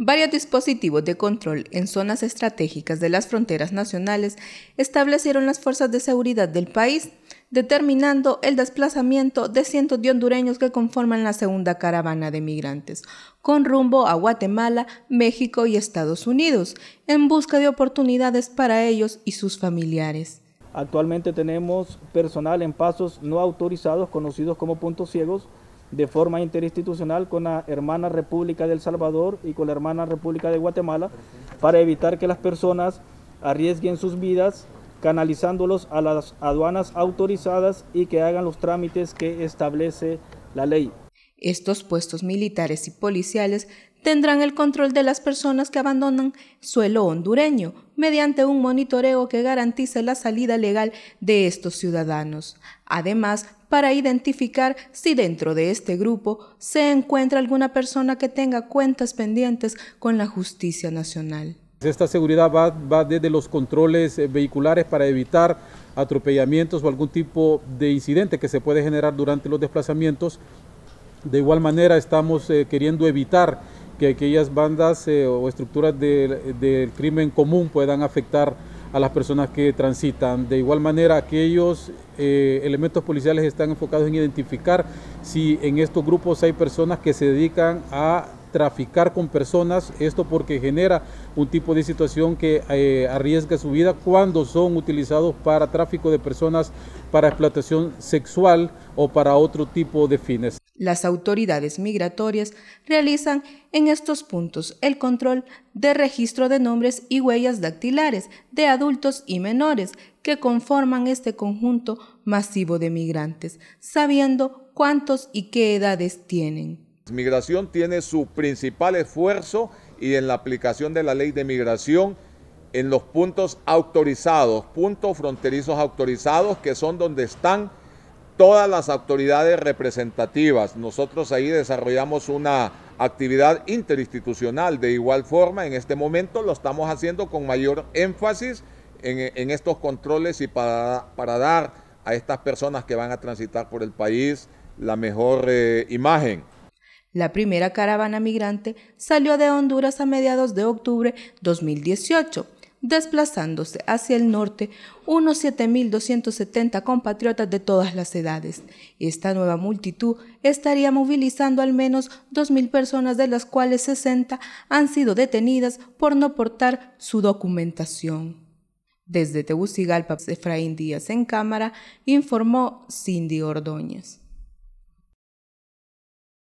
Varios dispositivos de control en zonas estratégicas de las fronteras nacionales establecieron las fuerzas de seguridad del país, determinando el desplazamiento de cientos de hondureños que conforman la segunda caravana de migrantes, con rumbo a Guatemala, México y Estados Unidos, en busca de oportunidades para ellos y sus familiares. Actualmente tenemos personal en pasos no autorizados, conocidos como puntos ciegos, de forma interinstitucional con la hermana República de El Salvador y con la hermana República de Guatemala para evitar que las personas arriesguen sus vidas canalizándolos a las aduanas autorizadas y que hagan los trámites que establece la ley. Estos puestos militares y policiales tendrán el control de las personas que abandonan suelo hondureño mediante un monitoreo que garantice la salida legal de estos ciudadanos. Además, para identificar si dentro de este grupo se encuentra alguna persona que tenga cuentas pendientes con la justicia nacional. Esta seguridad va, desde los controles eh, vehiculares para evitar atropellamientos o algún tipo de incidente que se puede generar durante los desplazamientos. De igual manera estamos eh, queriendo evitar que aquellas bandas eh, o estructuras del crimen común puedan afectar a las personas que transitan. De igual manera, aquellos eh, elementos policiales están enfocados en identificar si en estos grupos hay personas que se dedican a traficar con personas, esto porque genera un tipo de situación que eh, arriesga su vida cuando son utilizados para tráfico de personas, para explotación sexual o para otro tipo de fines. Las autoridades migratorias realizan en estos puntos el control de registro de nombres y huellas dactilares de adultos y menores que conforman este conjunto masivo de migrantes, sabiendo cuántos y qué edades tienen. Migración tiene su principal esfuerzo y en la aplicación de la ley de migración en los puntos autorizados, puntos fronterizos autorizados, que son donde están todas las autoridades representativas. Nosotros ahí desarrollamos una actividad interinstitucional de igual forma. En este momento lo estamos haciendo con mayor énfasis en, estos controles y para, para, dar a estas personas que van a transitar por el país la mejor eh, imagen. La primera caravana migrante salió de Honduras a mediados de octubre 2018 desplazándose hacia el norte unos 7.270 compatriotas de todas las edades. Esta nueva multitud estaría movilizando al menos 2.000 personas, de las cuales 60 han sido detenidas por no portar su documentación. Desde Tegucigalpa, Efraín Díaz en cámara, informó Cindy Ordóñez.